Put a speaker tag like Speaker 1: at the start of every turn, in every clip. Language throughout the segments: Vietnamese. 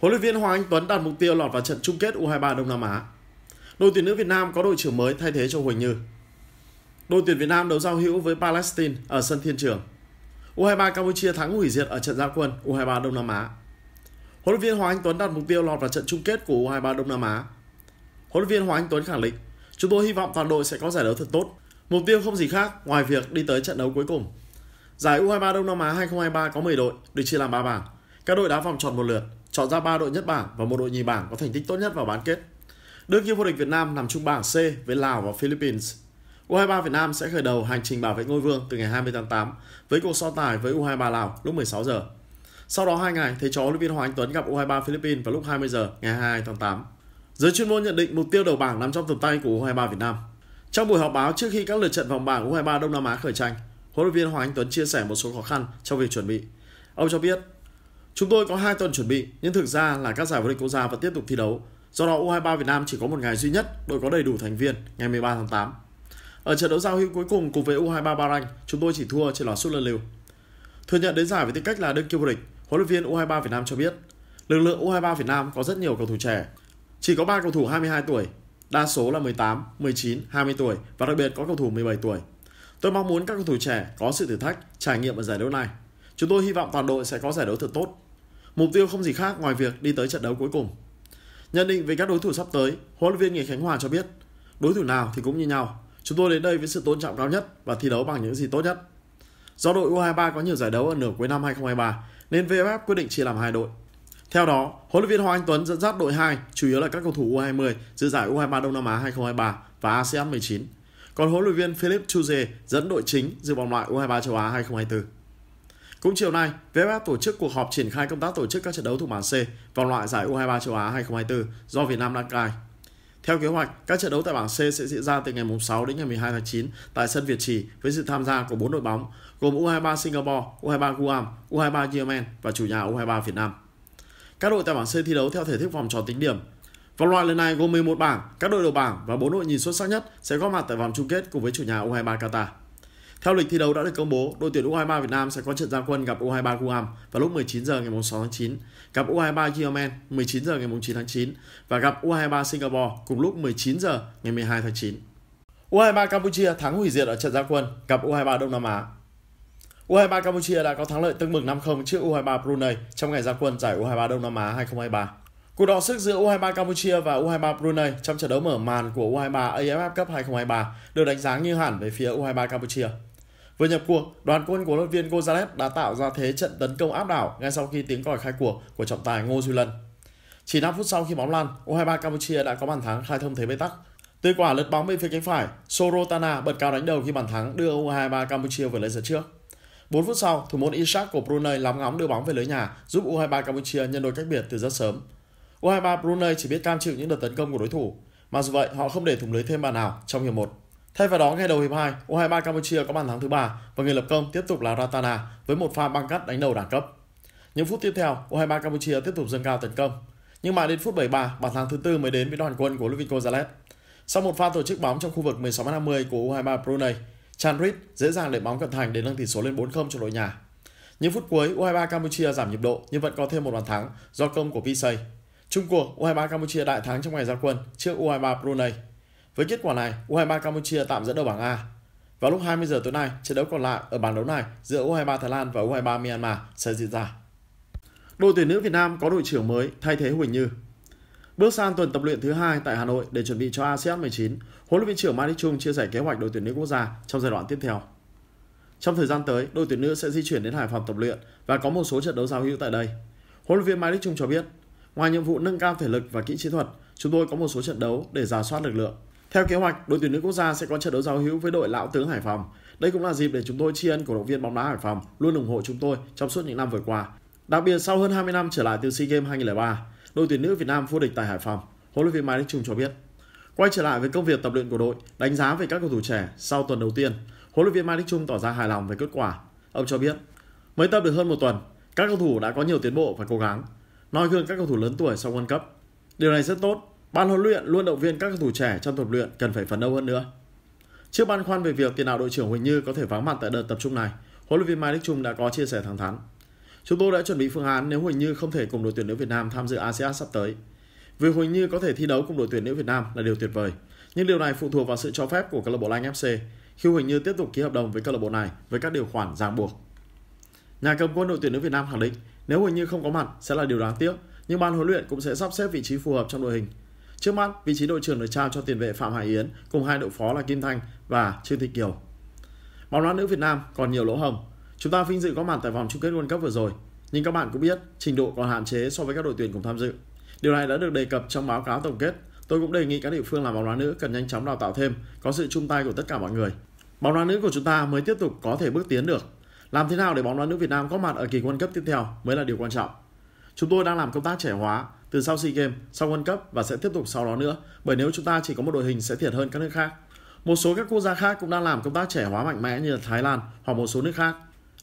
Speaker 1: Huấn luyện viên Hoàng Anh Tuấn đặt mục tiêu lọt vào trận chung kết U23 Đông Nam Á. Đội tuyển nữ Việt Nam có đội trưởng mới thay thế cho Huỳnh Như. Đội tuyển Việt Nam đấu giao hữu với Palestine ở sân Thiên Trường. U23 Campuchia thắng hủy diệt ở trận giao quân U23 Đông Nam Á. Huấn luyện viên Hoàng Anh Tuấn đặt mục tiêu lọt vào trận chung kết của U23 Đông Nam Á. Huấn luyện viên Hoàng Anh Tuấn khẳng định, chúng tôi hy vọng toàn đội sẽ có giải đấu thật tốt. Mục tiêu không gì khác ngoài việc đi tới trận đấu cuối cùng. Giải U23 Đông Nam Á 2023 có 10 đội, được chia làm 3 bảng. Các đội đá vòng tròn một lượt chọn ra 3 đội nhất bảng và một đội nhì bảng có thành tích tốt nhất vào bán kết. Đương kim vô địch Việt Nam nằm trung bảng C với Lào và Philippines. U23 Việt Nam sẽ khởi đầu hành trình bảo vệ ngôi vương từ ngày 20 tháng 8 với cuộc so tài với U23 Lào lúc 16 giờ. Sau đó 2 ngày, thầy trò huấn luyện viên Hoàng Anh Tuấn gặp U23 Philippines vào lúc 20 giờ ngày 22 tháng 8. Giới chuyên môn nhận định mục tiêu đầu bảng nằm trong tầm tay của U23 Việt Nam. Trong buổi họp báo trước khi các lượt trận vòng bảng U23 Đông Nam Á khởi tranh, huấn luyện viên Hoàng Anh Tuấn chia sẻ một số khó khăn trong việc chuẩn bị. Ông cho biết Chúng tôi có 2 tuần chuẩn bị, nhưng thực ra là các giải vô địch quốc gia vẫn tiếp tục thi đấu. Do đó U23 Việt Nam chỉ có một ngày duy nhất, đội có đầy đủ thành viên, ngày 13 tháng 8. Ở trận đấu giao hữu cuối cùng cùng với U23 Bahrain, chúng tôi chỉ thua trên loạt sút luân lưu. Thừa nhận đến giải với tư cách là đương kim vô địch, huấn luyện viên U23 Việt Nam cho biết, lực lượng U23 Việt Nam có rất nhiều cầu thủ trẻ. Chỉ có 3 cầu thủ 22 tuổi, đa số là 18, 19, 20 tuổi và đặc biệt có cầu thủ 17 tuổi. Tôi mong muốn các cầu thủ trẻ có sự thử thách, trải nghiệm ở giải đấu này. Chúng tôi hy vọng toàn đội sẽ có giải đấu thật tốt Mục tiêu không gì khác ngoài việc đi tới trận đấu cuối cùng. Nhận định về các đối thủ sắp tới, huấn luyện viên người Khánh Hòa cho biết, đối thủ nào thì cũng như nhau. Chúng tôi đến đây với sự tôn trọng cao nhất và thi đấu bằng những gì tốt nhất. Do đội U23 có nhiều giải đấu ở nửa cuối năm 2023 nên VFF quyết định chia làm hai đội. Theo đó, huấn luyện viên Hoàng Anh Tuấn dẫn dắt đội 2 chủ yếu là các cầu thủ U20 dự giải U23 Đông Nam Á 2023 và ASEAN 19. Còn huấn luyện viên Philip Chuze dẫn đội chính dự vòng loại U23 châu Á 2024. Cũng chiều nay, VFF tổ chức cuộc họp triển khai công tác tổ chức các trận đấu thuộc bảng C vòng loại giải U23 châu Á 2024 do Việt Nam đăng cai. Theo kế hoạch, các trận đấu tại bảng C sẽ diễn ra từ ngày 6 đến ngày 12 tháng 9 tại sân Việt Trì với sự tham gia của 4 đội bóng gồm U23 Singapore, U23 Guam, U23 Yemen và chủ nhà U23 Việt Nam. Các đội tại bảng C thi đấu theo thể thức vòng tròn tính điểm. Vòng loại lần này gồm 11 bảng, các đội đầu bảng và 4 đội nhìn xuất sắc nhất sẽ góp mặt tại vòng chung kết cùng với chủ nhà U23 Qatar. Theo lịch thi đấu đã được công bố, đội tuyển U23 Việt Nam sẽ có trận gia quân gặp U23 Guam vào lúc 19 giờ ngày 6 tháng 9, gặp U23 Yemen 19 giờ ngày 9 tháng 9 và gặp U23 Singapore cùng lúc 19 giờ ngày 12 tháng 9. U23 Campuchia thắng hủy diệt ở trận gia quân gặp U23 Đông Nam Á. U23 Campuchia đã có thắng lợi tương mừng 5-0 trước U23 Brunei trong ngày gia quân giải U23 Đông Nam Á 2023. Cuộc đọ sức giữa U23 Campuchia và U23 Brunei trong trận đấu mở màn của U23 AFF Cup 2023 được đánh giá như hẳn về phía U23 Campuchia. Vừa nhập cuộc, đoàn quân của luyện viên Gonzalez đã tạo ra thế trận tấn công áp đảo ngay sau khi tiếng còi khai cuộc của trọng tài Ngô Duy Lân. Chỉ 5 phút sau khi bóng lan, U23 Campuchia đã có bàn thắng khai thông thế bế tắc. Từ quả lượt bóng bên phía cánh phải, Sorotana bật cao đánh đầu khi bàn thắng đưa U23 Campuchia vượt lên dẫn trước. 4 phút sau, thủ môn Isak của Brunei lóng ngóng đưa bóng về lưới nhà, giúp U23 Campuchia nhân đôi cách biệt từ rất sớm. U23 Brunei chỉ biết cam chịu những đợt tấn công của đối thủ. mà dù vậy, họ không để thủng lưới thêm bàn nào trong hiệp 1. Thay vào đó, ngay đầu hiệp 2, U23 Campuchia có bàn thắng thứ ba và người lập công tiếp tục là Ratana với một pha băng cắt đánh đầu đẳng cấp. Những phút tiếp theo, U23 Campuchia tiếp tục dâng cao tấn công. Nhưng mà đến phút 73, bàn thắng thứ tư mới đến với đoàn quân của Luis Gonzalez. Sau một pha tổ chức bóng trong khu vực 16m50 của U23 Brunei, Chanrit dễ dàng để bóng cận thành để nâng tỷ số lên 4-0 cho đội nhà. Những phút cuối, U23 Campuchia giảm nhịp độ nhưng vẫn có thêm một bàn thắng do công của Visay. Chung cuộc, U23 Campuchia đại thắng trong ngày ra quân trước U23 Brunei. Với kết quả này, U23 Campuchia tạm dẫn đầu bảng A. Vào lúc 20 giờ tối nay, trận đấu còn lại ở bảng đấu này giữa U23 Thái Lan và U23 Myanmar sẽ diễn ra. Đội tuyển nữ Việt Nam có đội trưởng mới thay thế Huỳnh Như. Bước sang tuần tập luyện thứ hai tại Hà Nội để chuẩn bị cho ASEAN 19, huấn luyện viên trưởng Mai Đức Trung chia sẻ kế hoạch đội tuyển nữ quốc gia trong giai đoạn tiếp theo. Trong thời gian tới, đội tuyển nữ sẽ di chuyển đến Hải Phòng tập luyện và có một số trận đấu giao hữu tại đây. Huấn luyện viên Mai Đức Trung cho biết, ngoài nhiệm vụ nâng cao thể lực và kỹ chiến thuật, chúng tôi có một số trận đấu để giả soát lực lượng. Theo kế hoạch, đội tuyển nữ quốc gia sẽ có trận đấu giao hữu với đội lão tướng Hải Phòng. Đây cũng là dịp để chúng tôi tri ân cổ động viên bóng đá Hải Phòng luôn ủng hộ chúng tôi trong suốt những năm vừa qua. Đặc biệt sau hơn 20 năm trở lại từ SEA Games 2003, đội tuyển nữ Việt Nam vô địch tại Hải Phòng, huấn luyện viên Mai Đức Trung cho biết. Quay trở lại với công việc tập luyện của đội, đánh giá về các cầu thủ trẻ sau tuần đầu tiên, huấn luyện viên Mai Đức Trung tỏ ra hài lòng về kết quả. Ông cho biết, mới tập được hơn một tuần, các cầu thủ đã có nhiều tiến bộ và cố gắng, noi gương các cầu thủ lớn tuổi sau World Cup. Điều này rất tốt Ban huấn luyện luôn động viên các cầu thủ trẻ trong tập luyện cần phải phấn đấu hơn nữa. Trước băn khoăn về việc tiền đạo đội trưởng Huỳnh Như có thể vắng mặt tại đợt tập trung này, huấn luyện viên Mai Đức Chung đã có chia sẻ thẳng thắn. Chúng tôi đã chuẩn bị phương án nếu Huỳnh Như không thể cùng đội tuyển nữ Việt Nam tham dự ASEAN sắp tới. Việc Huỳnh Như có thể thi đấu cùng đội tuyển nữ Việt Nam là điều tuyệt vời, nhưng điều này phụ thuộc vào sự cho phép của câu lạc bộ Anh FC khi Huỳnh Như tiếp tục ký hợp đồng với câu lạc bộ này với các điều khoản ràng buộc. Nhà cầm quân đội tuyển nữ Việt Nam khẳng định nếu Huỳnh Như không có mặt sẽ là điều đáng tiếc, nhưng ban huấn luyện cũng sẽ sắp xếp vị trí phù hợp trong đội hình Trước mắt, vị trí đội trưởng được trao cho tiền vệ Phạm Hải Yến cùng hai đội phó là Kim Thanh và Trương Thị Kiều. Bóng đá nữ Việt Nam còn nhiều lỗ hồng. Chúng ta vinh dự có mặt tại vòng chung kết World Cup vừa rồi, nhưng các bạn cũng biết trình độ còn hạn chế so với các đội tuyển cùng tham dự. Điều này đã được đề cập trong báo cáo tổng kết. Tôi cũng đề nghị các địa phương làm bóng đá nữ cần nhanh chóng đào tạo thêm, có sự chung tay của tất cả mọi người. Bóng đá nữ của chúng ta mới tiếp tục có thể bước tiến được. Làm thế nào để bóng đá nữ Việt Nam có mặt ở kỳ World Cup tiếp theo mới là điều quan trọng. Chúng tôi đang làm công tác trẻ hóa từ sau SEA Games, sau World Cup và sẽ tiếp tục sau đó nữa, bởi nếu chúng ta chỉ có một đội hình sẽ thiệt hơn các nước khác. Một số các quốc gia khác cũng đang làm công tác trẻ hóa mạnh mẽ như là Thái Lan hoặc một số nước khác.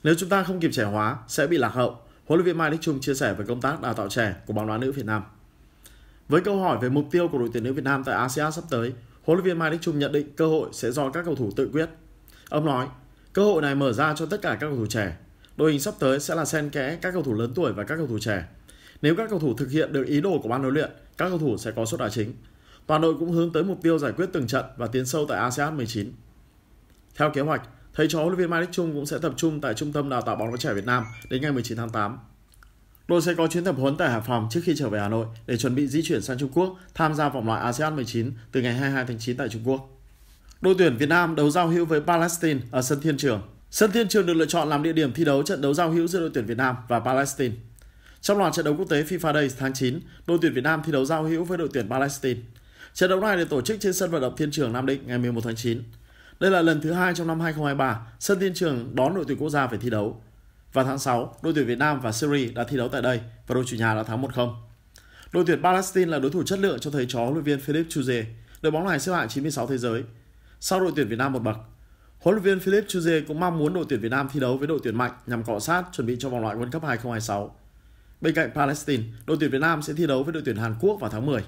Speaker 1: Nếu chúng ta không kịp trẻ hóa sẽ bị lạc hậu, huấn luyện viên Mai Đức Chung chia sẻ về công tác đào tạo trẻ của bóng đá nữ Việt Nam. Với câu hỏi về mục tiêu của đội tuyển nữ Việt Nam tại ASEAN sắp tới, huấn luyện viên Mai Đức Chung nhận định cơ hội sẽ do các cầu thủ tự quyết. Ông nói, cơ hội này mở ra cho tất cả các cầu thủ trẻ. Đội hình sắp tới sẽ là xen kẽ các cầu thủ lớn tuổi và các cầu thủ trẻ. Nếu các cầu thủ thực hiện được ý đồ của ban huấn luyện, các cầu thủ sẽ có suất đá chính. Toàn đội cũng hướng tới mục tiêu giải quyết từng trận và tiến sâu tại ASEAN 19. Theo kế hoạch, thầy trò huấn luyện viên Mai Đức Trung cũng sẽ tập trung tại Trung tâm Đào tạo bóng đá trẻ Việt Nam đến ngày 19 tháng 8. Đội sẽ có chuyến tập huấn tại Hải Phòng trước khi trở về Hà Nội để chuẩn bị di chuyển sang Trung Quốc tham gia vòng loại ASEAN 19 từ ngày 22 tháng 9 tại Trung Quốc. Đội tuyển Việt Nam đấu giao hữu với Palestine ở sân Thiên Trường. Sân Thiên Trường được lựa chọn làm địa điểm thi đấu trận đấu giao hữu giữa đội tuyển Việt Nam và Palestine. Trong loạt trận đấu quốc tế FIFA Days tháng 9, đội tuyển Việt Nam thi đấu giao hữu với đội tuyển Palestine. Trận đấu này được tổ chức trên sân vận động Thiên Trường Nam Định ngày 11 tháng 9. Đây là lần thứ hai trong năm 2023 sân Thiên Trường đón đội tuyển quốc gia phải thi đấu. Vào tháng 6, đội tuyển Việt Nam và Syria đã thi đấu tại đây và đội chủ nhà đã thắng 1-0. Đội tuyển Palestine là đối thủ chất lượng cho thầy chó huấn luyện viên Philip Chuze, đội bóng này xếp hạng 96 thế giới, sau đội tuyển Việt Nam một bậc. Huấn luyện viên Philip Chuze cũng mong muốn đội tuyển Việt Nam thi đấu với đội tuyển mạnh nhằm cọ sát chuẩn bị cho vòng loại World Cup 2026. Bên cạnh Palestine, đội tuyển Việt Nam sẽ thi đấu với đội tuyển Hàn Quốc vào tháng 10.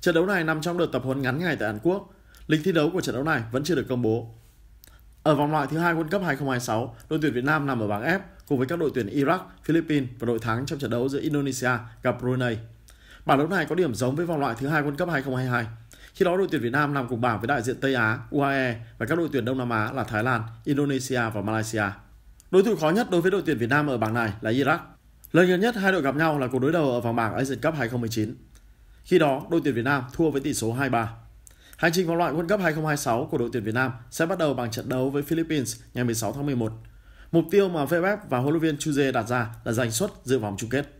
Speaker 1: Trận đấu này nằm trong đợt tập huấn ngắn ngày tại Hàn Quốc. Lịch thi đấu của trận đấu này vẫn chưa được công bố. Ở vòng loại thứ hai World Cup 2026, đội tuyển Việt Nam nằm ở bảng F cùng với các đội tuyển Iraq, Philippines và đội thắng trong trận đấu giữa Indonesia gặp Brunei. Bảng đấu này có điểm giống với vòng loại thứ hai World Cup 2022. Khi đó đội tuyển Việt Nam nằm cùng bảng với đại diện Tây Á, UAE và các đội tuyển Đông Nam Á là Thái Lan, Indonesia và Malaysia. Đối thủ khó nhất đối với đội tuyển Việt Nam ở bảng này là Iraq Lần gần nhất hai đội gặp nhau là cuộc đối đầu ở vòng bảng Asian Cup 2019. Khi đó, đội tuyển Việt Nam thua với tỷ số 2-3. Hành trình vòng loại World Cup 2026 của đội tuyển Việt Nam sẽ bắt đầu bằng trận đấu với Philippines ngày 16 tháng 11. Mục tiêu mà VFF và huấn luyện viên Chuje đặt ra là giành suất dự vòng chung kết.